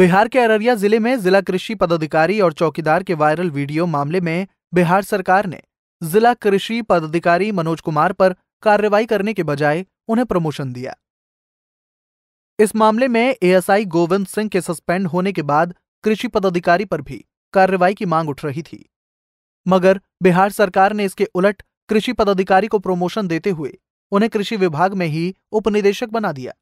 बिहार के अररिया जिले में जिला कृषि पदाधिकारी और चौकीदार के वायरल वीडियो मामले में बिहार सरकार ने जिला कृषि पदाधिकारी मनोज कुमार पर कार्रवाई करने के बजाय उन्हें प्रमोशन दिया इस मामले में एएसआई गोविंद सिंह के सस्पेंड होने के बाद कृषि पदाधिकारी पर भी कार्रवाई की मांग उठ रही थी मगर बिहार सरकार ने इसके उलट कृषि पदाधिकारी को प्रमोशन देते हुए उन्हें कृषि विभाग में ही उपनिदेशक बना दिया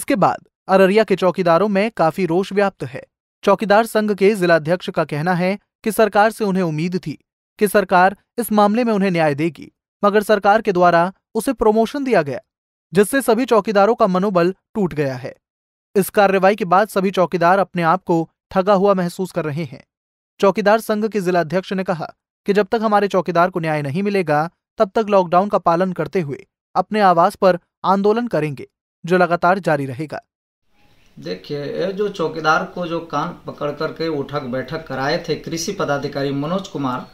इसके बाद अररिया के चौकीदारों में काफी रोष व्याप्त है चौकीदार संघ के जिलाध्यक्ष का कहना है कि सरकार से उन्हें उम्मीद थी कि सरकार इस मामले में उन्हें न्याय देगी मगर सरकार के द्वारा उसे प्रमोशन दिया गया जिससे सभी चौकीदारों का मनोबल टूट गया है इस कार्रवाई के बाद सभी चौकीदार अपने आप को ठगा हुआ महसूस कर रहे हैं चौकीदार संघ के जिलाध्यक्ष ने कहा कि जब तक हमारे चौकीदार को न्याय नहीं मिलेगा तब तक लॉकडाउन का पालन करते हुए अपने आवास पर आंदोलन करेंगे जो लगातार जारी रहेगा देखिए ये जो चौकीदार को जो कान पकड़ करके उठक बैठक कराए थे कृषि पदाधिकारी मनोज कुमार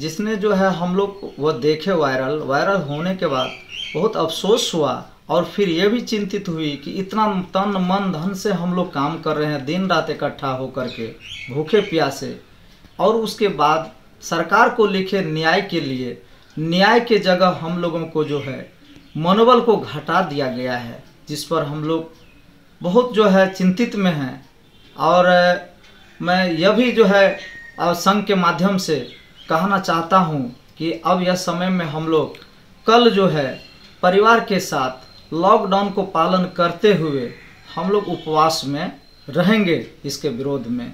जिसने जो है हम लोग वो देखे वायरल वायरल होने के बाद बहुत अफसोस हुआ और फिर ये भी चिंतित हुई कि इतना तन मन धन से हम लोग काम कर रहे हैं दिन रात इकट्ठा होकर के भूखे प्यासे और उसके बाद सरकार को लिखे न्याय के लिए न्याय के जगह हम लोगों को जो है मनोबल को घटा दिया गया है जिस पर हम लोग बहुत जो है चिंतित में हैं और मैं यह भी जो है संघ के माध्यम से कहना चाहता हूँ कि अब यह समय में हम लोग कल जो है परिवार के साथ लॉकडाउन को पालन करते हुए हम लोग उपवास में रहेंगे इसके विरोध में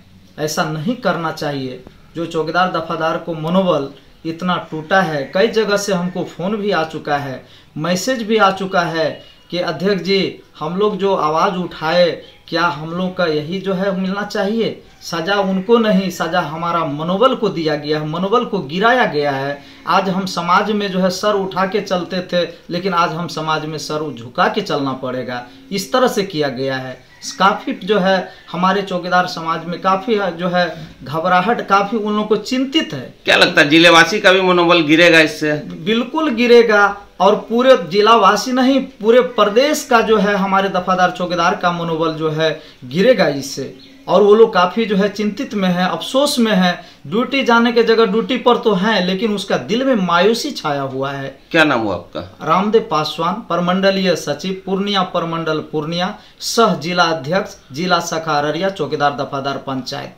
ऐसा नहीं करना चाहिए जो चौकीदार दफादार को मनोबल इतना टूटा है कई जगह से हमको फ़ोन भी आ चुका है मैसेज भी आ चुका है कि अध्यक्ष जी हम लोग जो आवाज़ उठाए क्या हम लोग का यही जो है मिलना चाहिए सजा उनको नहीं सजा हमारा मनोबल को दिया गया है मनोबल को गिराया गया है आज हम समाज में जो है सर उठा के चलते थे लेकिन आज हम समाज में सर झुका के चलना पड़ेगा इस तरह से किया गया है काफ़ी जो है हमारे चौकीदार समाज में काफ़ी हाँ, जो है घबराहट काफ़ी उन लोगों को चिंतित है क्या लगता है जिलेवासी का भी मनोबल गिरेगा इससे बिल्कुल गिरेगा और पूरे जिलावासी नहीं पूरे प्रदेश का जो है हमारे दफादार चौकीदार का मनोबल जो है गिरेगा इससे और वो लोग काफ़ी जो है चिंतित में है अफसोस में है ड्यूटी जाने के जगह ड्यूटी पर तो हैं लेकिन उसका दिल में मायूसी छाया हुआ है क्या नाम हुआ आपका रामदेव पासवान परमंडलीय सचिव पूर्णिया परमंडल पूर्णिया सह जिला अध्यक्ष जिला शाखा अररिया चौकीदार दफादार पंचायत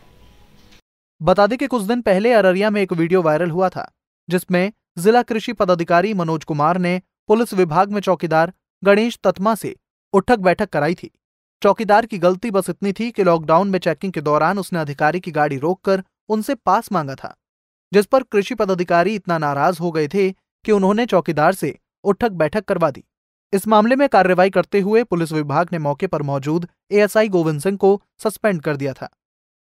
बता दें कि कुछ दिन पहले अररिया में एक वीडियो वायरल हुआ था जिसमें जिला कृषि पदाधिकारी मनोज कुमार ने पुलिस विभाग में चौकीदार गणेश तत्मा से उठक बैठक कराई थी चौकीदार की गलती बस इतनी थी कि लॉकडाउन में चेकिंग के दौरान उसने अधिकारी की गाड़ी रोककर उनसे पास मांगा था जिस पर कृषि पदाधिकारी इतना नाराज हो गए थे कि उन्होंने चौकीदार से उठक बैठक करवा दी इस मामले में कार्रवाई करते हुए पुलिस विभाग ने मौके पर मौजूद एएसआई गोविंद सिंह को सस्पेंड कर दिया था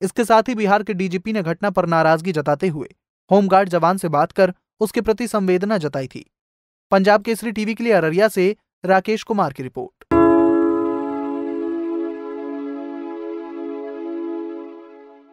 इसके साथ ही बिहार के डीजीपी ने घटना पर नाराजगी जताते हुए होमगार्ड जवान से बात कर उसके प्रति संवेदना जताई थी पंजाब केसरी टीवी के लिए अररिया से राकेश कुमार की रिपोर्ट